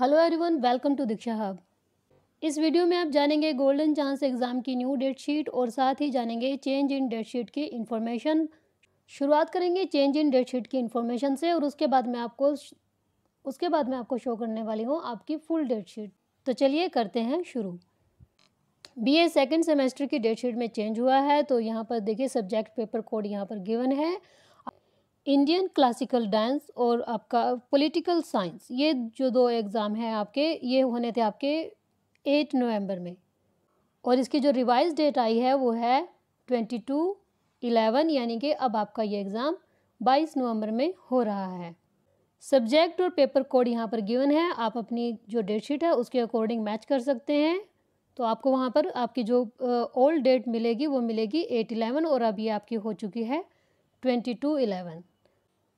hello everyone welcome to Diksha hub इस video में आप जानेंगे गोल्डन चांस एग्ज़ाम की न्यू डेट शीट और साथ ही जानेंगे चेंज इन डेट शीट की इन्फॉर्मेशन शुरुआत करेंगे चेंज इन डेट शीट की इन्फॉर्मेशन से और उसके बाद मैं आपको उसके बाद मैं आपको शो करने वाली हूँ आपकी फुल डेट शीट तो चलिए करते हैं शुरू बी ए सेकेंड सेमेस्टर की डेट शीट में चेंज हुआ है तो यहाँ पर देखिए सब्जेक्ट पेपर कोड यहाँ पर गिवन है इंडियन क्लासिकल डांस और आपका पॉलिटिकल साइंस ये जो दो एग्ज़ाम हैं आपके ये होने थे आपके एट नवंबर में और इसकी जो रिवाइज डेट आई है वो है ट्वेंटी टू इलेवन यानी कि अब आपका ये एग्ज़ाम बाईस नवंबर में हो रहा है सब्जेक्ट और पेपर कोड यहाँ पर गिवन है आप अपनी जो डेट शीट है उसके अकॉर्डिंग मैच कर सकते हैं तो आपको वहाँ पर आपकी जो ओल्ड डेट मिलेगी वो मिलेगी एट इलेवन और अब ये आपकी हो चुकी है ट्वेंटी टू इलेवन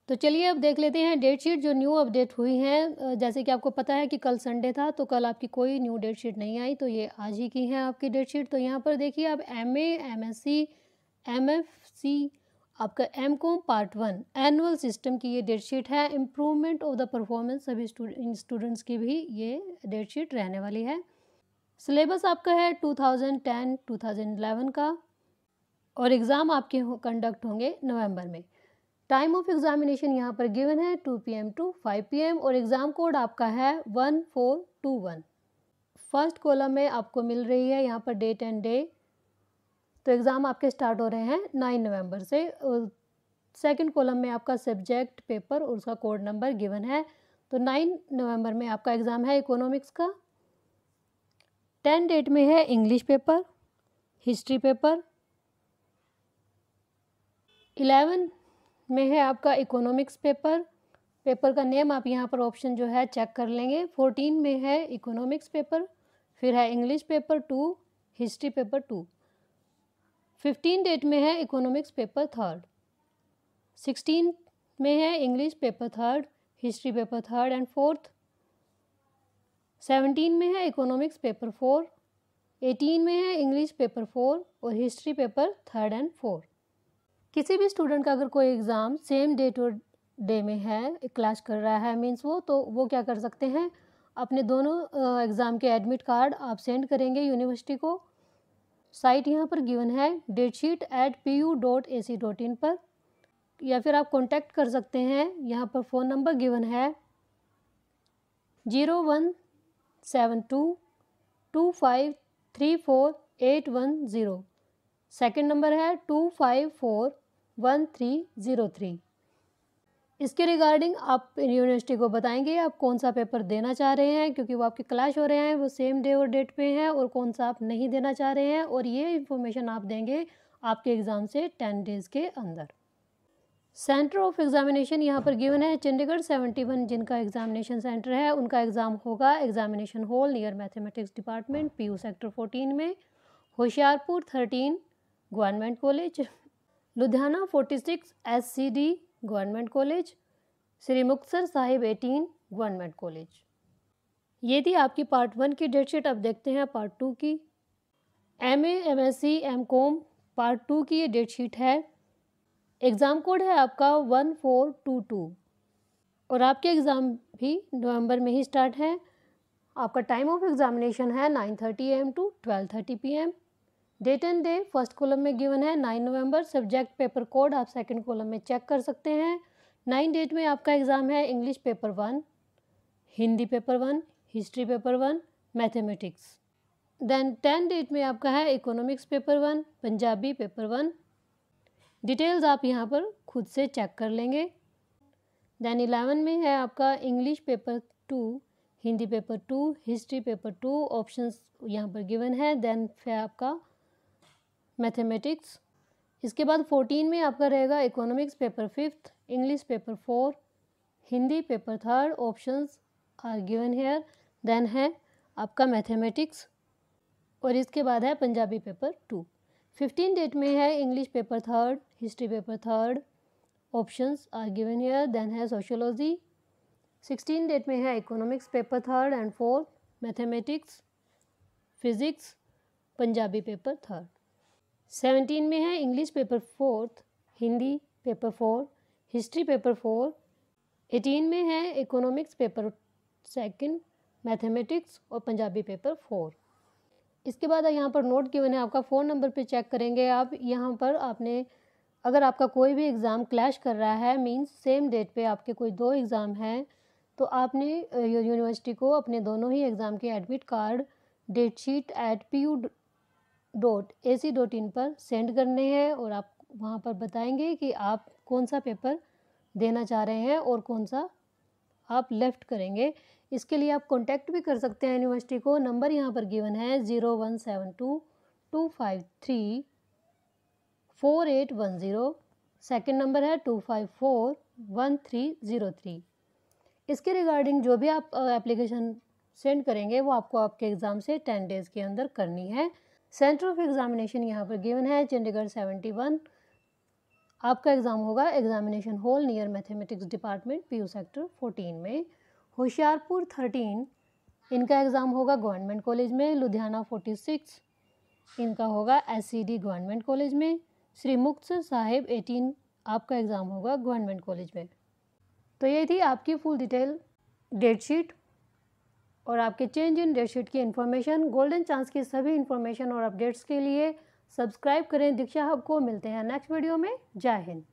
तो चलिए अब देख लेते हैं डेट शीट जो न्यू अपडेट हुई हैं जैसे कि आपको पता है कि कल संडे था तो कल आपकी कोई न्यू डेट शीट नहीं आई तो ये आज ही की है आपकी डेट शीट तो यहाँ पर देखिए आप M A M S C M F C आपका M com part one annual system की ये डेट शीट है इम्प्रूवमेंट ऑफ द परफॉर्मेंस सभी स्टूडेंट्स की भी ये डेट शीट रहने वाली है सिलेबस आपका है टू थाउजेंड का और एग्ज़ाम आपके कंडक्ट होंगे नवम्बर में टाइम ऑफ एग्जामिनेशन यहाँ पर गिवन है 2 पीएम टू 5 पीएम और एग्ज़ाम कोड आपका है 1421 फर्स्ट कॉलम में आपको मिल रही है यहाँ पर डेट एंड डे तो एग्ज़ाम आपके स्टार्ट हो रहे हैं 9 नवंबर से सेकंड कॉलम में आपका सब्जेक्ट पेपर और उसका कोड नंबर गिवन है तो 9 नवंबर में आपका एग्ज़ाम है इकोनॉमिक्स का टेन डेट में है English paper history paper eleven में है आपका इकोनॉमिक्स पेपर पेपर का नेम आप यहाँ पर ऑप्शन जो है चेक कर लेंगे फोर्टीन में है इकोनॉमिक्स पेपर फिर है English paper two history paper two fifteen date में है इकोनॉमिक्स पेपर थर्ड सिक्सटीन में है English paper third history paper third and fourth seventeen में है इकोनॉमिक्स पेपर फोर एटीन में है इंग्लिश पेपर फोर और history paper third and fourth किसी भी स्टूडेंट का अगर कोई exam same day to day में है क्लास कर रहा है मीन्स वो तो वो क्या कर सकते हैं अपने दोनों एग्ज़ाम के एडमिट कार्ड आप सेंड करेंगे यूनिवर्सिटी को साइट यहाँ पर गिवन है date sheet at P U dot A C dot in पर या फिर आप कॉन्टैक्ट कर सकते हैं यहाँ पर फ़ोन नंबर गिवन है zero one seven two two five three four eight one zero second number है two five four one three zero three इसके रिगार्डिंग आप यूनिवर्सिटी को बताएंगे आप कौन सा पेपर देना चाह रहे हैं क्योंकि वो आपके क्लाश हो रहे हैं वो सेम डे और डेट पे हैं और कौन सा आप नहीं देना चाह रहे हैं और ये इन्फॉर्मेशन आप देंगे आपके एग्ज़ाम से टेन डेज़ के अंदर सेंटर ऑफ एग्जामिनेशन यहाँ पर गिवन है चंडीगढ़ सेवेंटी वन जिनका एग्जामिनेशन सेंटर है उनका एग्ज़ाम होगा examination hall near mathematics department PU sector fourteen में Hoshiarpur thirteen government college Ludhiana 46 D government college Shri Muktsar Sahib 18 government college ये थी आपकी पार्ट वन की डेटशीट अब देखते हैं पार्ट टू की M A M S C M com part two की ये डेटशीट है एग्ज़ाम कोड है आपका वन फोर टू टू और आपके एग्ज़ाम भी नवंबर में ही स्टार्ट हैं आपका टाइम ऑफ एग्ज़ामिनेशन है nine thirty AM to twelve thirty P M date and day first column में गिवन है nine November subject paper code आप सेकंड कॉलम में चेक कर सकते हैं नाइन डेट में आपका एग्ज़ाम है English paper one Hindi paper one history paper one mathematics then ten date में आपका है economics paper one Punjabi paper one details आप यहाँ पर खुद से चेक कर लेंगे देन इलेवन में है आपका English paper two Hindi paper two history paper two options यहाँ पर गिवन है देन फिर आपका मैथमेटिक्स इसके बाद फोर्टीन में आपका रहेगा economics paper fifth English paper four Hindi paper third options are given here then है आपका मैथमेटिक्स और इसके बाद है Punjabi paper two fifteen date में है English paper third history paper third options are given here then है सोशोलॉजी सिक्सटीन डेट में है economics paper third and fourth mathematics physics Punjabi paper third seventeen में है English paper fourth Hindi paper four history paper four eighteen में है economics paper second mathematics और Punjabi paper four इसके बाद यहाँ पर नोट गिवन है आपका फ़ोन नंबर पे चेक करेंगे आप यहाँ पर आपने अगर आपका कोई भी एग्ज़ाम क्लैश कर रहा है मींस सेम डेट पे आपके कोई दो एग्ज़ाम हैं तो आपने यूनिवर्सिटी को अपने दोनों ही एग्ज़ाम के admit card date sheet at P U dot A C dot in पर सेंड करने हैं और आप वहाँ पर बताएंगे कि आप कौन सा पेपर देना चाह रहे हैं और कौन सा आप लेफ़्ट करेंगे इसके लिए आप कॉन्टैक्ट भी कर सकते हैं यूनिवर्सिटी को नंबर यहाँ पर गिवन है zero one seven two two five three four eight one zero second number है two five four one three zero three इसके रिगार्डिंग जो भी आप एप्लीकेशन सेंड करेंगे वो आपको आपके एग्ज़ाम से टेन डेज़ के अंदर करनी है सेंटर ऑफ एग्जामिनेशन यहाँ पर गिवन है चंडीगढ़ सेवेंटी वन आपका एग्ज़ाम होगा examination hall near mathematics department P sector fourteen में होशियारपुर थर्टीन इनका एग्ज़ाम होगा गवर्नमेंट कॉलेज में लुधियाना फोर्टी सिक्स इनका होगा S C D government college में श्री मुक्त साहेब एटीन आपका एग्ज़ाम होगा गवर्नमेंट कॉलेज में तो ये थी आपकी फुल डिटेल डेट शीट और आपके चेंज इन डेटशीट की इन्फॉर्मेशन गोल्डन चांस की सभी इन्फॉर्मेशन और अपडेट्स के लिए सब्सक्राइब करें दीक्षा हब को मिलते हैं नेक्स्ट वीडियो में जय हिंद